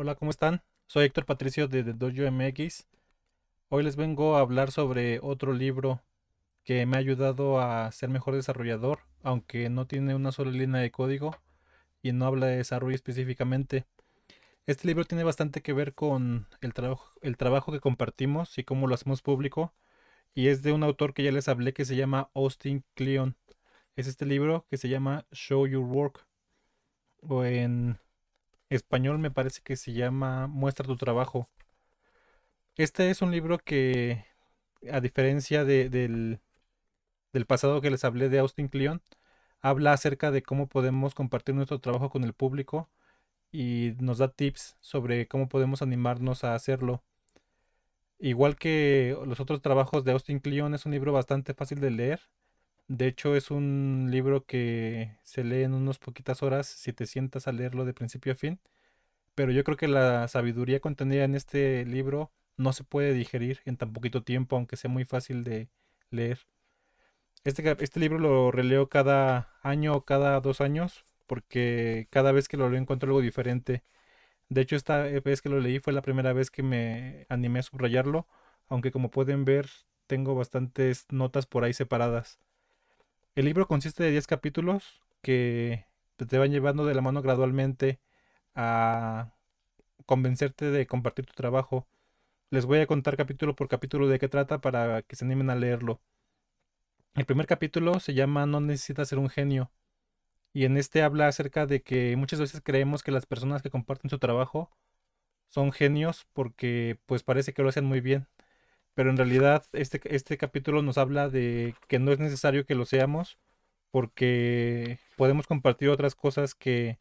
Hola, ¿cómo están? Soy Héctor Patricio de The Dojo MX. Hoy les vengo a hablar sobre otro libro que me ha ayudado a ser mejor desarrollador, aunque no tiene una sola línea de código y no habla de desarrollo específicamente. Este libro tiene bastante que ver con el, trabajo, el trabajo que compartimos y cómo lo hacemos público, y es de un autor que ya les hablé que se llama Austin Cleon. Es este libro que se llama Show Your Work, o en español me parece que se llama Muestra tu trabajo. Este es un libro que, a diferencia del, del pasado que les hablé de Austin Kleon, habla acerca de cómo podemos compartir nuestro trabajo con el público y nos da tips sobre cómo podemos animarnos a hacerlo. Igual que los otros trabajos de Austin Kleon, es un libro bastante fácil de leer de hecho, es un libro que se lee en unas poquitas horas si te sientas a leerlo de principio a fin. Pero yo creo que la sabiduría contenida en este libro no se puede digerir en tan poquito tiempo, aunque sea muy fácil de leer. Este, este libro lo releo cada año o cada dos años, porque cada vez que lo leo encuentro algo diferente. De hecho, esta vez que lo leí fue la primera vez que me animé a subrayarlo, aunque como pueden ver, tengo bastantes notas por ahí separadas. El libro consiste de 10 capítulos que te van llevando de la mano gradualmente a convencerte de compartir tu trabajo. Les voy a contar capítulo por capítulo de qué trata para que se animen a leerlo. El primer capítulo se llama No necesitas ser un genio. Y en este habla acerca de que muchas veces creemos que las personas que comparten su trabajo son genios porque pues parece que lo hacen muy bien pero en realidad este, este capítulo nos habla de que no es necesario que lo seamos porque podemos compartir otras cosas que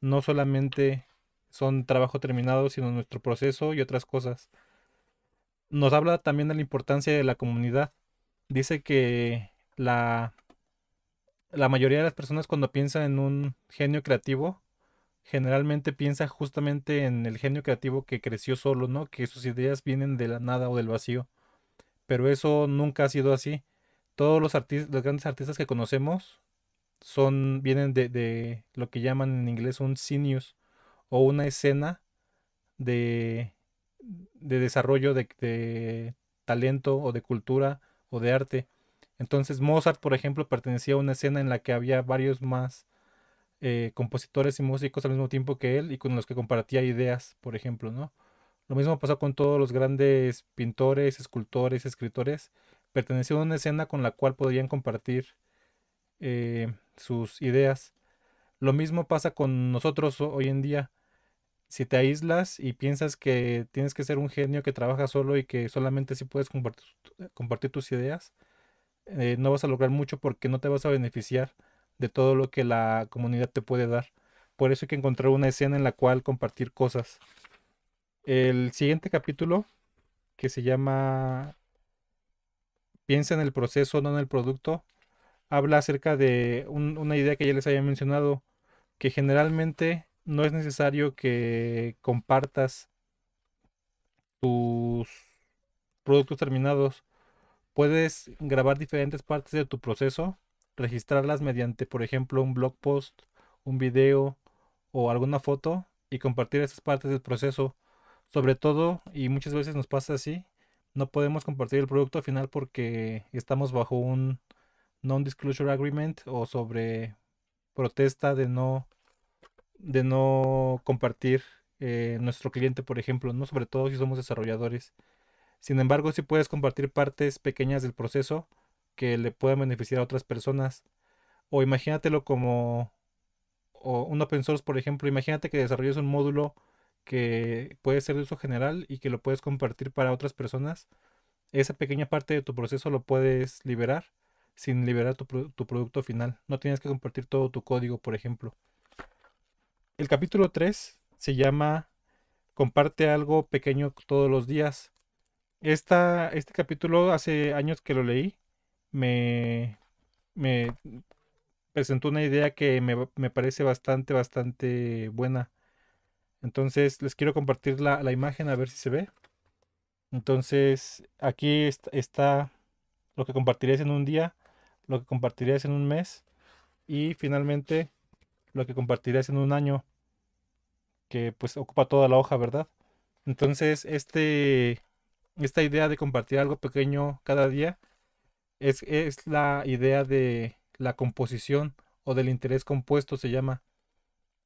no solamente son trabajo terminado, sino nuestro proceso y otras cosas. Nos habla también de la importancia de la comunidad. Dice que la, la mayoría de las personas cuando piensan en un genio creativo generalmente piensa justamente en el genio creativo que creció solo, ¿no? Que sus ideas vienen de la nada o del vacío. Pero eso nunca ha sido así. Todos los, grandes artistas que conocemos son, vienen de, lo que llaman en inglés un sinus o una escena de, desarrollo de, de talento o de cultura o de arte. Entonces Mozart, por ejemplo, pertenecía a una escena en la que había varios más eh, compositores y músicos al mismo tiempo que él y con los que compartía ideas, por ejemplo, ¿no? Lo mismo pasa con todos los grandes pintores, escultores, escritores. perteneció a una escena con la cual podían compartir eh, sus ideas. Lo mismo pasa con nosotros hoy en día. Si te aíslas y piensas que tienes que ser un genio que trabaja solo y que solamente si puedes eh, compartir, tus ideas, no vas a lograr mucho porque no te vas a beneficiar de todo lo que la comunidad te puede dar. Por eso hay que encontrar una escena en la cual compartir cosas. El siguiente capítulo, que se llama Piensa en el proceso, no en el producto, habla acerca de una idea que ya les había mencionado, que generalmente no es necesario que compartas tus productos terminados. Puedes grabar diferentes partes de tu proceso registrarlas mediante, por ejemplo, un blog post, un video o alguna foto y compartir esas partes del proceso. Sobre todo, y muchas veces nos pasa así, no podemos compartir el producto al final porque estamos bajo un non-disclosure agreement o sobre protesta de no de no compartir eh, nuestro cliente, por ejemplo, no sobre todo si somos desarrolladores. Sin embargo, si puedes compartir partes pequeñas del proceso que le pueda beneficiar a otras personas. O imagínatelo como o un open source, por ejemplo, imagínate que desarrollas un módulo que puede ser de uso general y que lo puedes compartir para otras personas. Esa pequeña parte de tu proceso lo puedes liberar sin liberar tu, producto final. No tienes que compartir todo tu código, por ejemplo. El capítulo 3 se llama Comparte algo pequeño todos los días. este capítulo hace años que lo leí me, me presentó una idea que me, parece bastante, bastante buena. Entonces les quiero compartir la, imagen a ver si se ve. Entonces aquí está, está lo que compartirías en un día, lo que compartirías en un mes y finalmente lo que compartirías en un año que pues ocupa toda la hoja, ¿verdad? Entonces este, esta idea de compartir algo pequeño cada día es, la idea de la composición o del interés compuesto, se llama.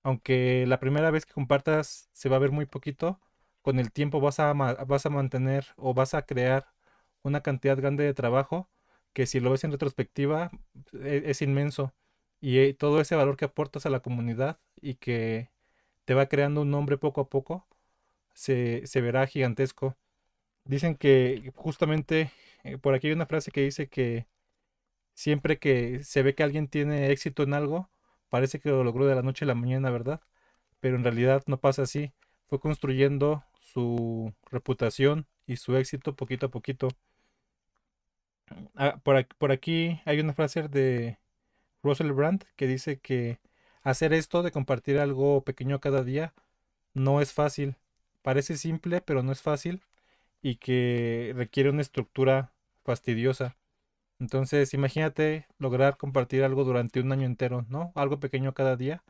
Aunque la primera vez que compartas se va a ver muy poquito, con el tiempo vas a, vas a mantener o vas a crear una cantidad grande de trabajo que si lo ves en retrospectiva e, es, inmenso. Y eh, todo ese valor que aportas a la comunidad y que te va creando un nombre poco a poco, se, se verá gigantesco. Dicen que justamente eh, por aquí hay una frase que dice que siempre que se ve que alguien tiene éxito en algo, parece que lo logró de la noche a la mañana, ¿verdad? Pero en realidad no pasa así. Fue construyendo su reputación y su éxito poquito a poquito. Ah, por, por aquí hay una frase de Russell Brand que dice que hacer esto de compartir algo pequeño cada día no es fácil. Parece simple, pero no es fácil y que requiere una estructura fastidiosa. Entonces, imagínate lograr compartir algo durante un año entero, ¿no? Algo pequeño cada día.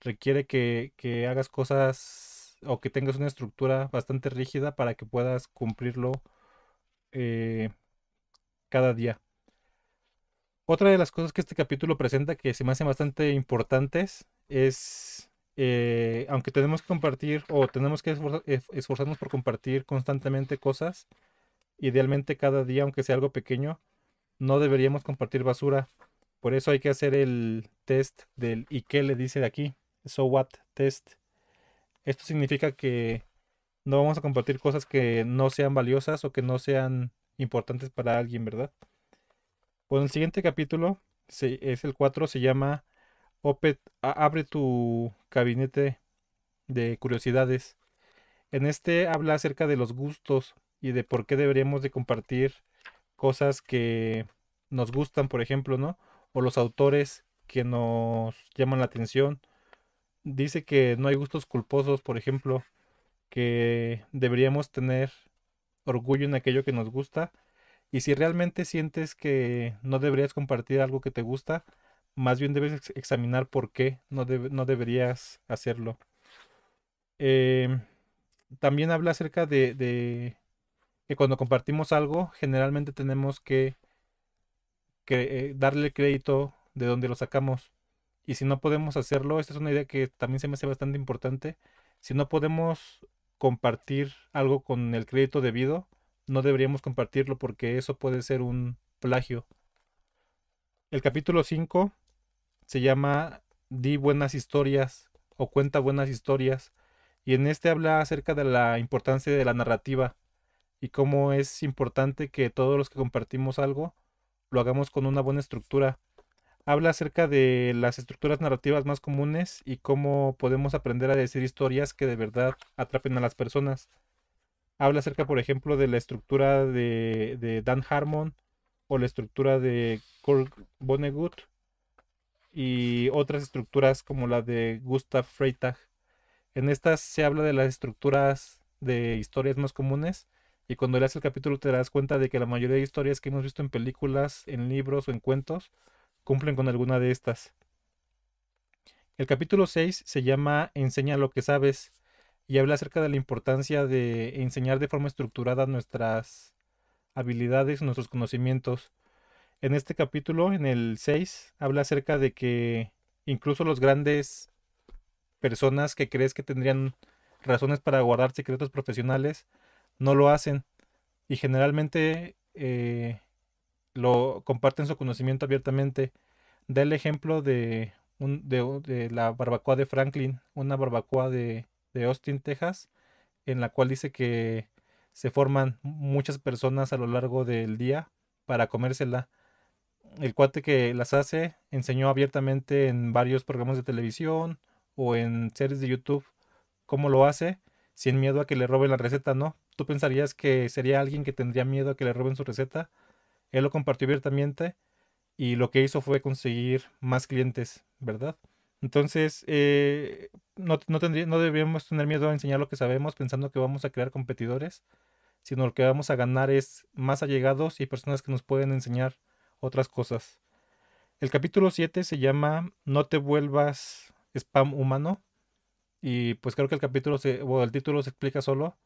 Requiere que, hagas cosas o que tengas una estructura bastante rígida para que puedas cumplirlo eh, cada día. Otra de las cosas que este capítulo presenta que se me hacen bastante importantes es, eh, aunque tenemos que compartir o tenemos que esforzarnos por compartir constantemente cosas, Idealmente cada día, aunque sea algo pequeño, no deberíamos compartir basura. Por eso hay que hacer el test del ¿y qué le dice de aquí? So what test. Esto significa que no vamos a compartir cosas que no sean valiosas o que no sean importantes para alguien, ¿verdad? Bueno, el siguiente capítulo es el 4, se llama Abre tu gabinete de curiosidades. En este habla acerca de los gustos y de por qué deberíamos de compartir cosas que nos gustan, por ejemplo, ¿no? O los autores que nos llaman la atención. Dice que no hay gustos culposos, por ejemplo, que deberíamos tener orgullo en aquello que nos gusta. Y si realmente sientes que no deberías compartir algo que te gusta, más bien debes examinar por qué no, no deberías hacerlo. Em, también habla acerca de, cuando compartimos algo, generalmente tenemos que, eh, darle crédito de donde lo sacamos. Y si no podemos hacerlo, esta es una idea que también se me hace bastante importante, si no podemos compartir algo con el crédito debido, no deberíamos compartirlo porque eso puede ser un plagio. El capítulo 5 se llama Di buenas historias o cuenta buenas historias y en este habla acerca de la importancia de la narrativa y cómo es importante que todos los que compartimos algo lo hagamos con una buena estructura. Habla acerca de las estructuras narrativas más comunes y cómo podemos aprender a decir historias que de verdad atrapen a las personas. Habla acerca, por ejemplo, de la estructura de, Dan Harmon o la estructura de Kurt Vonnegut y otras estructuras como la de Gustav Freitag. En estas se habla de las estructuras de historias más comunes y cuando leas el capítulo te darás cuenta de que la mayoría de historias que hemos visto en películas, en libros o en cuentos cumplen con alguna de estas. El capítulo 6 se llama Enseña lo que sabes y habla acerca de la importancia de enseñar de forma estructurada nuestras habilidades, nuestros conocimientos. En este capítulo, en el 6, habla acerca de que incluso los grandes personas que crees que tendrían razones para guardar secretos profesionales no lo hacen y generalmente eh, lo comparten su conocimiento abiertamente. Da el ejemplo de, un, la barbacoa de Franklin, una barbacoa de, de Austin, Texas, en la cual dice que se forman muchas personas a lo largo del día para comérsela. El cuate que las hace enseñó abiertamente en varios programas de televisión o en series de YouTube cómo lo hace sin miedo a que le roben la receta, ¿no? tú pensarías que sería alguien que tendría miedo a que le roben su receta. Él lo compartió abiertamente y lo que hizo fue conseguir más clientes, ¿verdad? Entonces, eh, no, no deberíamos tener miedo a enseñar lo que sabemos pensando que vamos a crear competidores, sino lo que vamos a ganar es más allegados y personas que nos pueden enseñar otras cosas. El capítulo 7 se llama No te vuelvas spam humano. Y pues creo que el capítulo, o el título se explica solo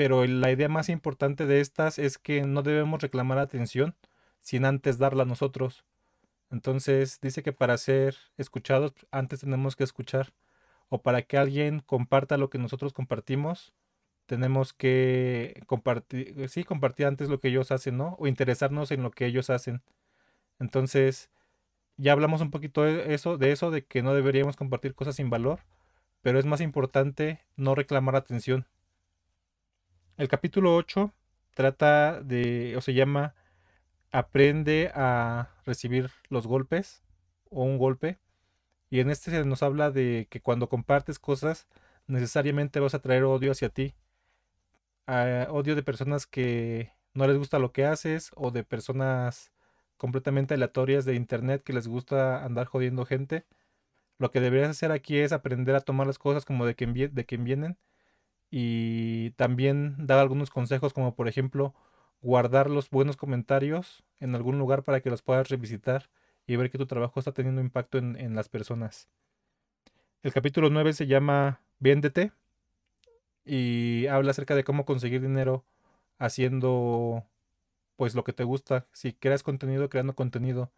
pero la idea más importante de estas es que no debemos reclamar atención sin antes darla a nosotros. Entonces dice que para ser escuchados antes tenemos que escuchar o para que alguien comparta lo que nosotros compartimos tenemos que compartir, eh, sí, compartir antes lo que ellos hacen, ¿no? O interesarnos en lo que ellos hacen. Entonces, ya hablamos un poquito de eso, de eso, de que no deberíamos compartir cosas sin valor, pero es más importante no reclamar atención. El capítulo 8 trata de, o se llama, aprende a recibir los golpes o un golpe. Y en este se nos habla de que cuando compartes cosas, necesariamente vas a traer odio hacia ti. Ah, odio de personas que no les gusta lo que haces o de personas completamente aleatorias de internet que les gusta andar jodiendo gente. Lo que deberías hacer aquí es aprender a tomar las cosas como de quien, de quien vienen y también dar algunos consejos como por ejemplo guardar los buenos comentarios en algún lugar para que los puedas revisitar y ver que tu trabajo está teniendo impacto en, las personas. El capítulo 9 se llama Véndete y habla acerca de cómo conseguir dinero haciendo pues lo que te gusta, si creas contenido, creando contenido.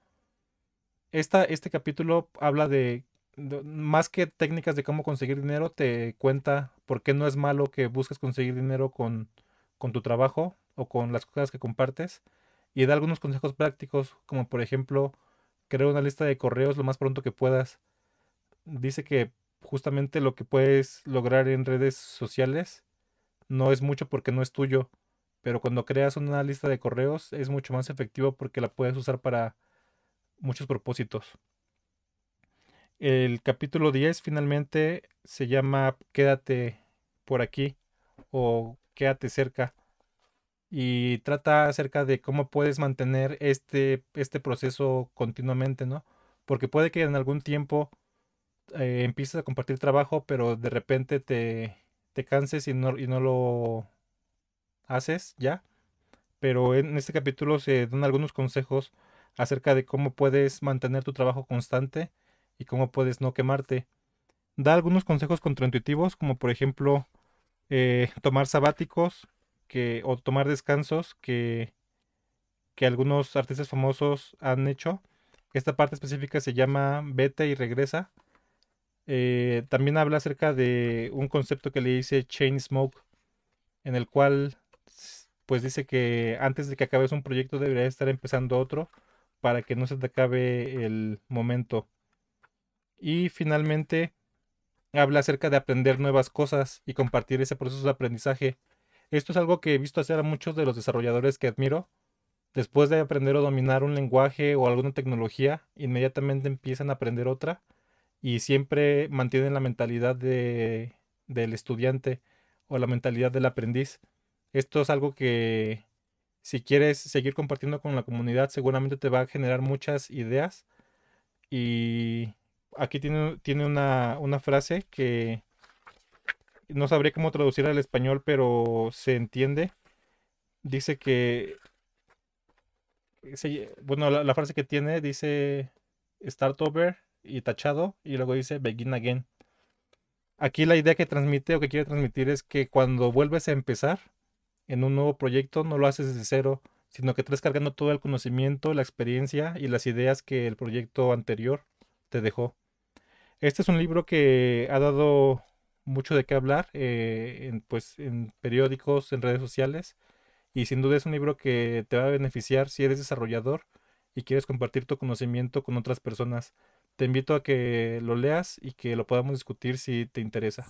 este capítulo habla de más que técnicas de cómo conseguir dinero, te cuenta por qué no es malo que busques conseguir dinero con, tu trabajo o con las cosas que compartes. Y da algunos consejos prácticos, como por ejemplo, crear una lista de correos lo más pronto que puedas. Dice que justamente lo que puedes lograr en redes sociales no es mucho porque no es tuyo, pero cuando creas una lista de correos es mucho más efectivo porque la puedes usar para muchos propósitos. El capítulo 10 finalmente se llama Quédate por aquí o Quédate cerca y trata acerca de cómo puedes mantener este, este proceso continuamente, ¿no? Porque puede que en algún tiempo eh, empieces a compartir trabajo, pero de repente te, canses y no, y no lo haces ya. Pero en este capítulo se dan algunos consejos acerca de cómo puedes mantener tu trabajo constante y cómo puedes no quemarte. Da algunos consejos contraintuitivos, como por ejemplo eh, tomar sabáticos que, o tomar descansos que, que algunos artistas famosos han hecho. Esta parte específica se llama Vete y regresa. Eh, también habla acerca de un concepto que le dice Chain Smoke, en el cual pues dice que antes de que acabes un proyecto deberías estar empezando otro para que no se te acabe el momento. Y finalmente habla acerca de aprender nuevas cosas y compartir ese proceso de aprendizaje. Esto es algo que he visto hacer a muchos de los desarrolladores que admiro. Después de aprender o dominar un lenguaje o alguna tecnología, inmediatamente empiezan a aprender otra y siempre mantienen la mentalidad de, del estudiante o la mentalidad del aprendiz. Esto es algo que si quieres seguir compartiendo con la comunidad seguramente te va a generar muchas ideas y aquí tiene, tiene una, frase que no sabría cómo traducir al español, pero se entiende. Dice que. Eh, bueno, la, frase que tiene dice start over y tachado, y luego dice begin again. Aquí la idea que transmite o que quiere transmitir es que cuando vuelves a empezar en un nuevo proyecto, no lo haces desde cero, sino que estás cargando todo el conocimiento, la experiencia y las ideas que el proyecto anterior te dejó. Este es un libro que ha dado mucho de qué hablar, eh, pues en periódicos, en redes sociales, y sin duda es un libro que te va a beneficiar si eres desarrollador y quieres compartir tu conocimiento con otras personas. Te invito a que lo leas y que lo podamos discutir si te interesa.